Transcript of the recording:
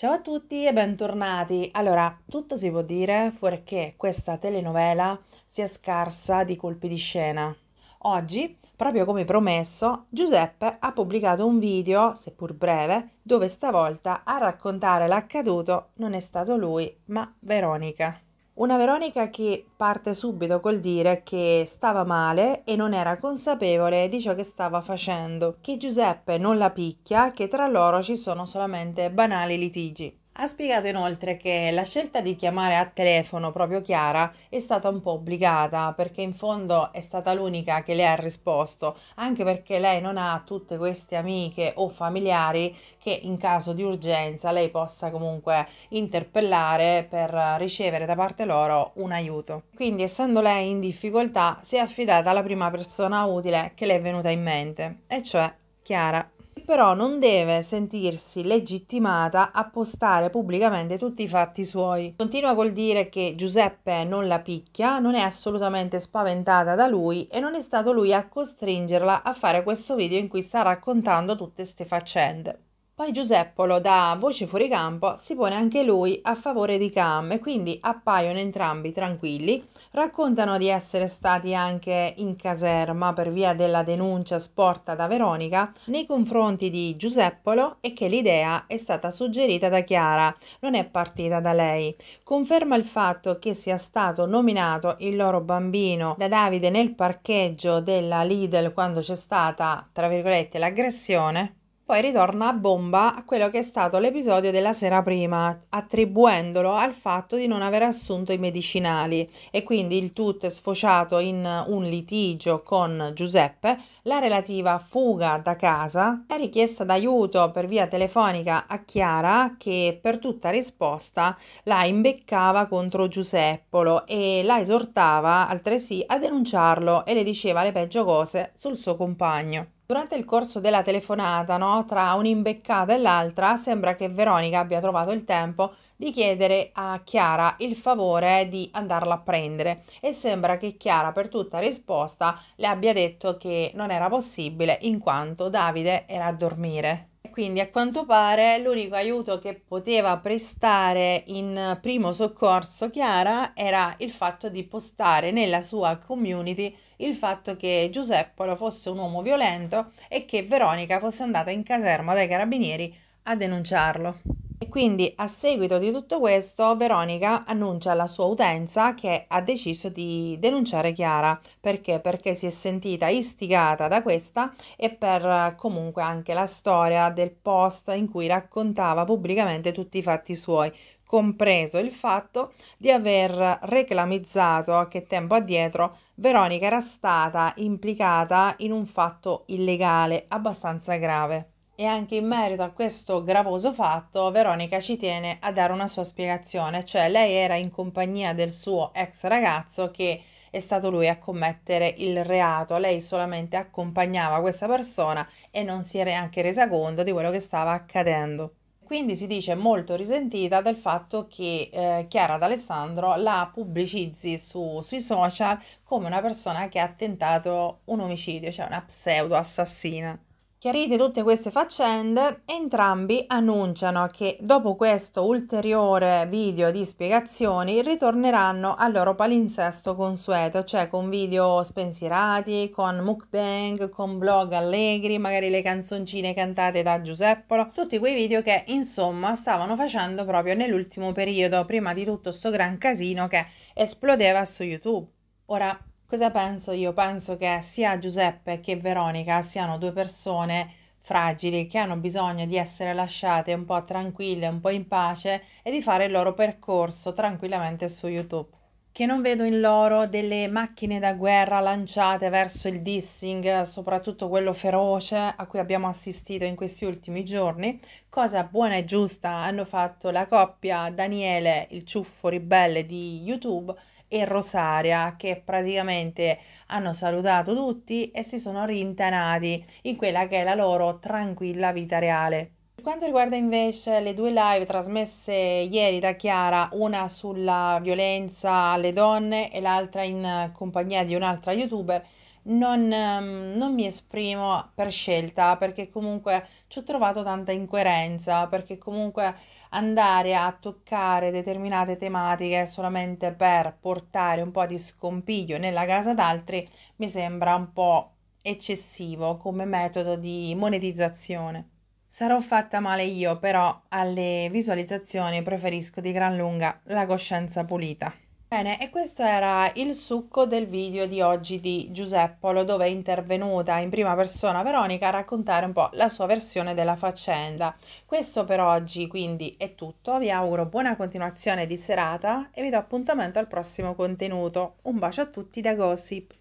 Ciao a tutti e bentornati. Allora, tutto si può dire fuorché questa telenovela sia scarsa di colpi di scena. Oggi, proprio come promesso, Giuseppe ha pubblicato un video, seppur breve, dove stavolta a raccontare l'accaduto non è stato lui, ma Veronica. Una Veronica che parte subito col dire che stava male e non era consapevole di ciò che stava facendo, che Giuseppe non la picchia, che tra loro ci sono solamente banali litigi. Ha spiegato inoltre che la scelta di chiamare a telefono proprio Chiara è stata un po' obbligata perché in fondo è stata l'unica che le ha risposto, anche perché lei non ha tutte queste amiche o familiari che in caso di urgenza lei possa comunque interpellare per ricevere da parte loro un aiuto. Quindi essendo lei in difficoltà si è affidata alla prima persona utile che le è venuta in mente, e cioè Chiara però non deve sentirsi legittimata a postare pubblicamente tutti i fatti suoi. Continua col dire che Giuseppe non la picchia, non è assolutamente spaventata da lui e non è stato lui a costringerla a fare questo video in cui sta raccontando tutte queste faccende. Poi Giuseppolo da voce fuori campo si pone anche lui a favore di Cam e quindi appaiono entrambi tranquilli, raccontano di essere stati anche in caserma per via della denuncia sporta da Veronica nei confronti di Giuseppolo e che l'idea è stata suggerita da Chiara, non è partita da lei. Conferma il fatto che sia stato nominato il loro bambino da Davide nel parcheggio della Lidl quando c'è stata, tra virgolette, l'aggressione poi ritorna a bomba a quello che è stato l'episodio della sera prima, attribuendolo al fatto di non aver assunto i medicinali e quindi il tutto è sfociato in un litigio con Giuseppe, la relativa fuga da casa è richiesta d'aiuto per via telefonica a Chiara che per tutta risposta la imbeccava contro Giuseppolo e la esortava altresì a denunciarlo e le diceva le peggio cose sul suo compagno. Durante il corso della telefonata, no, tra un'imbeccata e l'altra, sembra che Veronica abbia trovato il tempo di chiedere a Chiara il favore di andarla a prendere e sembra che Chiara per tutta risposta le abbia detto che non era possibile in quanto Davide era a dormire. Quindi a quanto pare l'unico aiuto che poteva prestare in primo soccorso Chiara era il fatto di postare nella sua community il fatto che Giuseppolo fosse un uomo violento e che Veronica fosse andata in caserma dai carabinieri a denunciarlo. E quindi a seguito di tutto questo Veronica annuncia alla sua utenza che ha deciso di denunciare Chiara perché? Perché si è sentita istigata da questa e per comunque anche la storia del post in cui raccontava pubblicamente tutti i fatti suoi, compreso il fatto di aver reclamizzato che tempo addietro Veronica era stata implicata in un fatto illegale abbastanza grave. E anche in merito a questo gravoso fatto, Veronica ci tiene a dare una sua spiegazione, cioè lei era in compagnia del suo ex ragazzo che è stato lui a commettere il reato, lei solamente accompagnava questa persona e non si era neanche resa conto di quello che stava accadendo. Quindi si dice molto risentita del fatto che eh, Chiara D'Alessandro la pubblicizzi su, sui social come una persona che ha tentato un omicidio, cioè una pseudo assassina. Chiarite tutte queste faccende, entrambi annunciano che dopo questo ulteriore video di spiegazioni ritorneranno al loro palinsesto consueto, cioè con video spensierati, con mukbang, con blog allegri, magari le canzoncine cantate da Giuseppolo, tutti quei video che insomma stavano facendo proprio nell'ultimo periodo, prima di tutto sto gran casino che esplodeva su YouTube. Ora, Cosa penso io? Penso che sia Giuseppe che Veronica siano due persone fragili che hanno bisogno di essere lasciate un po' tranquille, un po' in pace e di fare il loro percorso tranquillamente su YouTube. Che non vedo in loro delle macchine da guerra lanciate verso il dissing, soprattutto quello feroce a cui abbiamo assistito in questi ultimi giorni. Cosa buona e giusta hanno fatto la coppia Daniele, il ciuffo ribelle di YouTube, e Rosaria che praticamente hanno salutato tutti e si sono rintanati in quella che è la loro tranquilla vita reale. Per quanto riguarda invece le due live trasmesse ieri da Chiara, una sulla violenza alle donne e l'altra in compagnia di un'altra youtuber, non, ehm, non, mi esprimo per scelta perché comunque ci ho trovato tanta incoerenza, perché comunque andare a toccare determinate tematiche solamente per portare un po' di scompiglio nella casa d'altri mi sembra un po' eccessivo come metodo di monetizzazione. Sarò fatta male io, però alle visualizzazioni preferisco di gran lunga la coscienza pulita. Bene, e questo era il succo del video di oggi di Giuseppolo, dove è intervenuta in prima persona Veronica a raccontare un po' la sua versione della faccenda. Questo per oggi quindi è tutto, vi auguro buona continuazione di serata e vi do appuntamento al prossimo contenuto. Un bacio a tutti da Gossip!